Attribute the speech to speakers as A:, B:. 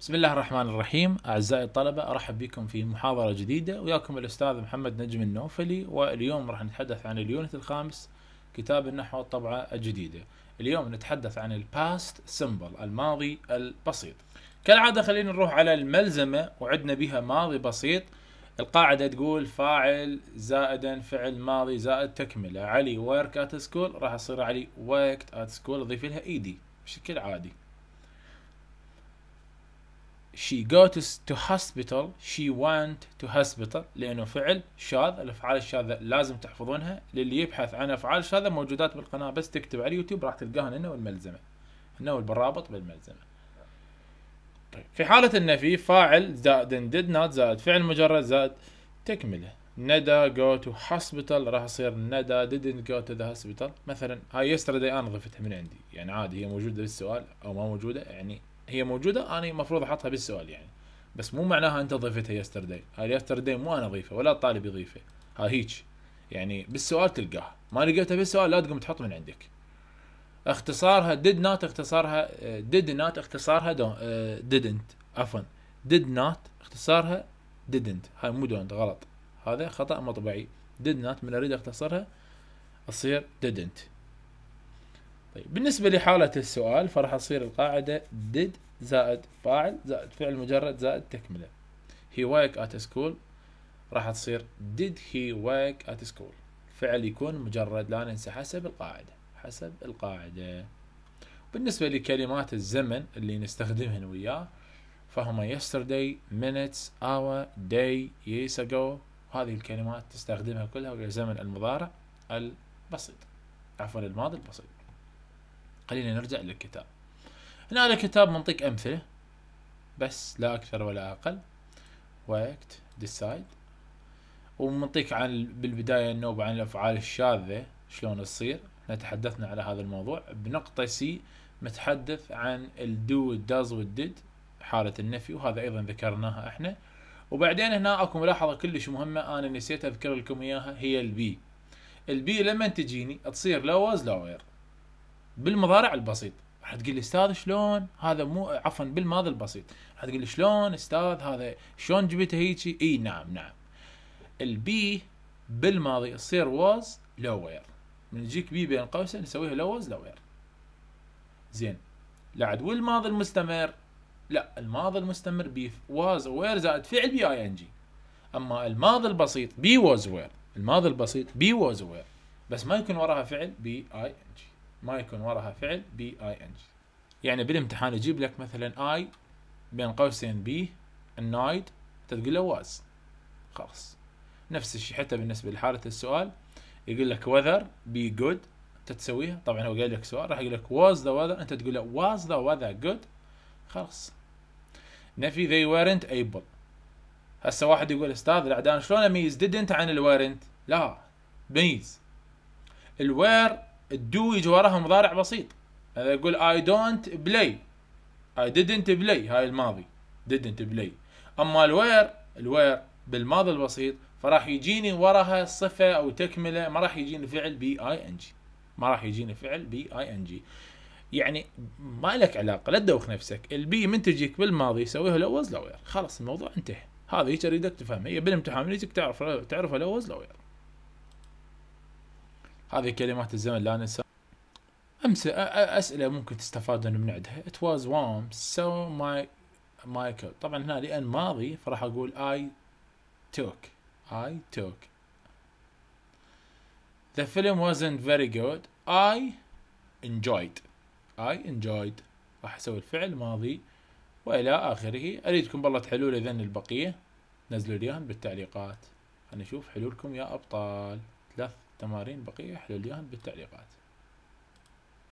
A: بسم الله الرحمن الرحيم أعزائي الطلبة أرحب بكم في محاضرة جديدة وياكم الأستاذ محمد نجم النوفلي واليوم راح نتحدث عن اليونت الخامس كتاب النحو الطبعة الجديدة اليوم نتحدث عن الباست سمبل الماضي البسيط كالعادة خلينا نروح على الملزمة وعدنا بها ماضي بسيط القاعدة تقول فاعل زائدا فعل ماضي زائد تكملة علي ورك ات سكول راح يصير علي وقت ات سكول اضيف لها ايدي بشكل عادي she go to, to hospital she went to hospital لأنه فعل شاذ الأفعال الشاذة لازم تحفظونها للي يبحث عن أفعال شاذة موجودات بالقناة بس تكتب على اليوتيوب راح تلقاها هنا والملزمة هنا والبرابط بالملزمة طيب في حالة النفي فاعل زائد did not زائد فعل مجرد زائد تكمله ندى go to hospital راح يصير ندى didn't go to the hospital مثلا هاي yesterday انا ضفتها من عندي يعني عادي هي موجودة بالسؤال او ما موجودة يعني هي موجوده انا المفروض احطها بالسؤال يعني بس مو معناها انت ضيفتها يسترداي هاي يسترداي مو انا ضيفه ولا الطالب يضيفه ها هيك يعني بالسؤال تلقاها ما لقيتها بالسؤال لا تقوم تحط من عندك اختصارها did not اختصارها آه، did not اختصارها آه، didn't عفوا did not اختصارها didn't هاي مو دونت غلط هذا خطأ مطبعي did not من اريد اختصرها تصير didn't طيب بالنسبة لحالة السؤال فراح تصير القاعدة did زائد فاعل زائد فعل مجرد زائد تكملة he work at school راح تصير did he work at school فعل يكون مجرد لا ننسى حسب القاعدة حسب القاعدة بالنسبة لكلمات الزمن اللي نستخدمهن وياه فهما yesterday minutes hour day years ago هذه الكلمات تستخدمها كلها ويا زمن المضارع البسيط عفوا الماضي البسيط خلينا نرجع للكتاب هنا الكتاب منطق أمثلة بس لا أكثر ولا أقل وقت ديسايد ومنطيك عن بالبداية النوبة عن الأفعال الشاذة شلون تصير احنا تحدثنا على هذا الموضوع بنقطة سي متحدث عن الدو داز والديد حالة النفي وهذا أيضا ذكرناها احنا وبعدين هنا اكو ملاحظة كلش مهمة أنا نسيت أذكر لكم إياها هي البي البي لما تجيني تصير لا وز لا وير بالمضارع البسيط راح تقول لي استاذ شلون هذا مو عفوا بالماضي البسيط راح تقول لي شلون استاذ هذا شلون جبته هيجي اي نعم نعم البي بالماضي تصير واز لوير من يجيك بي بين قوسين نسويها لوز لوير زين لعد والماضي المستمر لا الماضي المستمر بي واز وير زائد فعل بي اي ان جي اما الماضي البسيط بي واز وير الماضي البسيط بي واز وير بس ما يكون وراها فعل بي اي ان جي ما يكون وراها فعل بي اي ان يعني بالامتحان يجيب لك مثلا اي بين قوسين بي النايد تقول له واز خلاص نفس الشيء حتى بالنسبه لحاله السؤال يقول لك وذر بي جود انت تسويها طبعا هو قال لك سؤال راح يقول لك واز ذا وذر انت تقول له واز ذا وذر جود خلاص نفي they weren't able هسه واحد يقول استاذ الاعدام شلون اميز didn't عن الورنت لا بميز الوير يجي وراها مضارع بسيط يقول اي دونت بلاي اي didn't بلاي هاي الماضي didn't بلاي اما الوير الوير بالماضي البسيط فراح يجيني وراها صفه او تكمله ما راح يجيني فعل بي اي ان جي ما راح يجيني فعل بي اي ان جي يعني ما لك علاقه لا تدوخ نفسك البي من تجيك بالماضي سويها لوز لوير خلاص الموضوع انتهى هذا هيك اريدك تفهم هي بالامتحان تعرف تعرف تعرفها لوز لوير هذه كلمات الزمن لا ننسى أمس أسئلة ممكن تستفاد من عندها it was warm so my Michael طبعا هنا لأن ماضي فراح أقول I took I took The film wasn't very good I enjoyed I enjoyed راح أسوي الفعل ماضي وإلى آخره أريدكم بالله تحلوا لي ذن البقية نزلوا لي بالتعليقات خلينا نشوف حلولكم يا أبطال ثلاث تمارين بقية حلوليان بالتعليقات